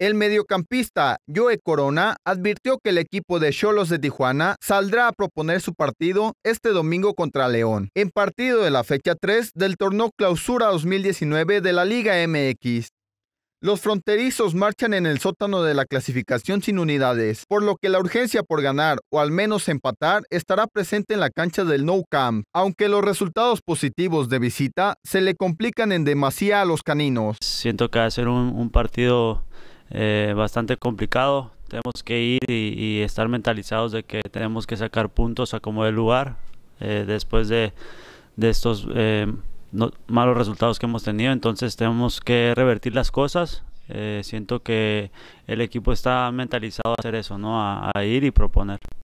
El mediocampista Joe Corona advirtió que el equipo de Cholos de Tijuana saldrá a proponer su partido este domingo contra León, en partido de la fecha 3 del torneo Clausura 2019 de la Liga MX. Los fronterizos marchan en el sótano de la clasificación sin unidades, por lo que la urgencia por ganar o al menos empatar estará presente en la cancha del No Camp, aunque los resultados positivos de visita se le complican en demasía a los caninos. Siento que hacer un, un partido eh, bastante complicado. Tenemos que ir y, estar mentalizados de que tenemos que sacar puntos a como el lugar eh, después de, de estos eh, malos resultados que hemos tenido. Entonces tenemos que revertir las cosas. siento que el equipo está mentalizado a hacer eso, ¿no? a ir y proponer.